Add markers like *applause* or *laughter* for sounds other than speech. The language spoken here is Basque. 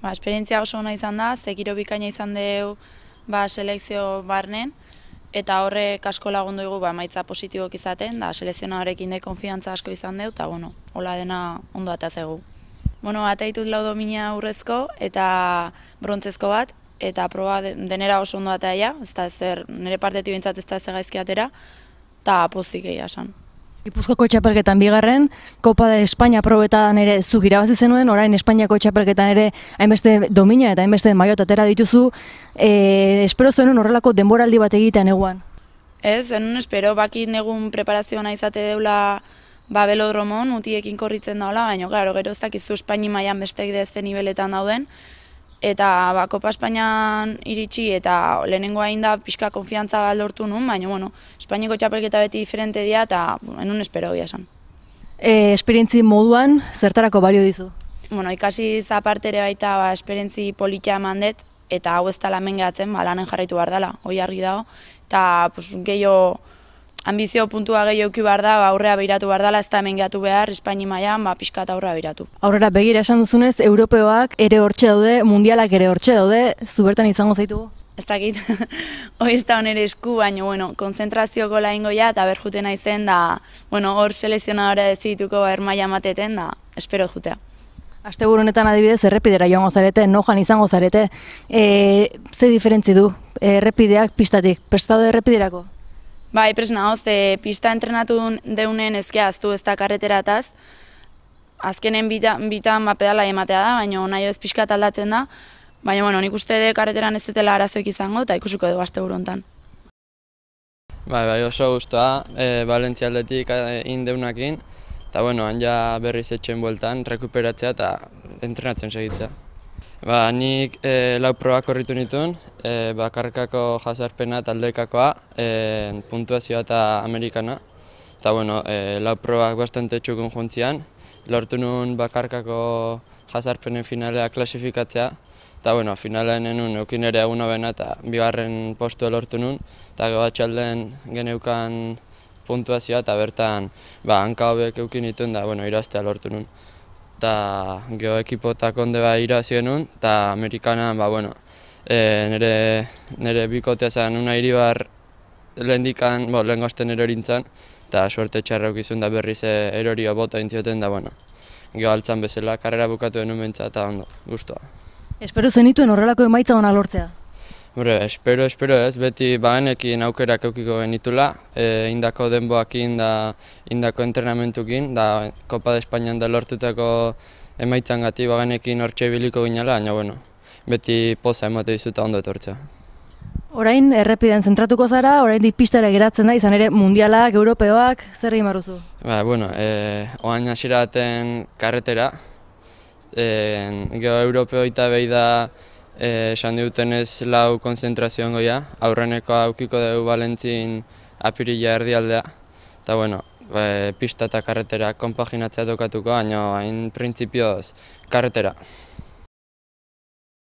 Ba, esperientzia oso ona izan da, ze giro bikaina izan deu ba, selekzio barnen, eta horre kasko lagundu dugu ba, maitza positibok izaten, da selezionarekin horrekin konfiantza asko izan deu, eta bueno, hola dena ondo eta zegu. Bueno, ateitut lau domina urrezko eta brontzezko bat, eta proba denera oso ondo eta ia, zer, nire partetik bintzat ez da ez atera, eta pozik esan. Gipuzkoko txapelketan bigarren, Kopa de España probetan ere zu girabazi zenuen, orain Espainiako txapelketan ere hainbeste domina eta hainbeste maiot atera dituzu, e, espero zuen horrelako denboraldi bat egiten eguan? Ez, zuen espero, baki negun preparaziona izate deula ba, belodromon, utiekin korritzen daula, baina, klaro, gero ez dakizu Espaini maian besteik dezte dauden, eta ba, Kopa Espainian iritsi eta lehenengo hain da pixka konfiantza bat lortu nuen, baina bueno, Espainiko txapelketa beti diferente dira eta bueno, enun espero gira esan. E, esperientzi moduan, zertarako balio dizu? Bueno, ikasi zapart baita ba, esperientzi politia eman dut eta hau ez tala mengatzen, ba, lanen jarraitu behar dela, hoi argi dago, eta pues, gehiago ambizio puntua gehi euki behar da, ba, aurrera behiratu behar ez da hemen gehiatu behar, Espaini maian, ba, piskat aurra behiratu. Aurrera begira esan duzunez, Europeoak ere hortxe daude, mundialak ere hortxe daude, zubertan izango zaitu? Ez dakit, *laughs* hori ez da onere esku, baina, bueno, konzentrazioko lain eta ber jute zen, da, bueno, hor selezionadora dezituko, ba, mateten, da, espero jutea. Aste honetan adibidez, errepidera joango zarete, nojan izango zarete, e, ze diferentzi du, errepideak pistatik, prestaude errepiderako? Bai, presna, hoz, pista entrenatu deunen ezkea aztu ez da karreterataz. Azkenen bitan, bitan pedala ematea da, baina nahi ez pixka taldatzen da. Baina, bueno, nik uste de karreteran ez zetela izango, eta ikusuko edo azte burontan. Bai, bai, oso guztua, e, eh, Valentzia atletik e, eh, indeunakin, eta bueno, han ja berriz etxen bueltan, rekuperatzea eta entrenatzen segitzea. Ba, nik e, lau probak horritu nituen, e, eh, bakarrikako jasarpena taldekakoa, e, eh, puntuazioa eta amerikana. Eta bueno, e, lau probak bastante txukun juntzian, lortu nuen bakarkako jasarpenen finalea klasifikatzea, eta bueno, finalean enun eukin ere eguna bena eta bigarren postua lortu nuen, eta gebatxaldean geneukan puntuazioa eta bertan ba, hanka hobek eukin nituen da, bueno, iraztea lortu nuen eta geho ekipo eta konde bat irazi eta amerikanan, ba, bueno, e, eh, nire, nire bikotea zen una hiri bar lehen dikan, bo, lehen eta suerte txarrauk izun da berriz eh, erorio bota intzioten, da, bueno, geho altzan bezala, karrera bukatu denun bentsa, eta ondo, guztua. Espero zenituen horrelako emaitza hona lortzea? Bure, espero, espero ez, beti bahenekin aukerak eukiko genitula, e, indako denboakin da indako entrenamentukin, da Kopa de Espainian da lortutako emaitzan gati bahenekin hortxe biliko ginela, baina bueno, beti poza emate dizuta ondo etortzea. Orain errepiden zentratuko zara, orain dipistara geratzen da, izan ere mundialak, europeoak, zer egin barruzu? Ba, bueno, e, oain hasieraten karretera, e, geho europeo behi da, Eh, esan diuten ez lau konzentrazioan goia, aurreneko aukiko dugu Balentzin apirila erdialdea. Eta bueno, e, pista eta karretera konpaginatzea dokatuko, baina hain printzipioz karretera.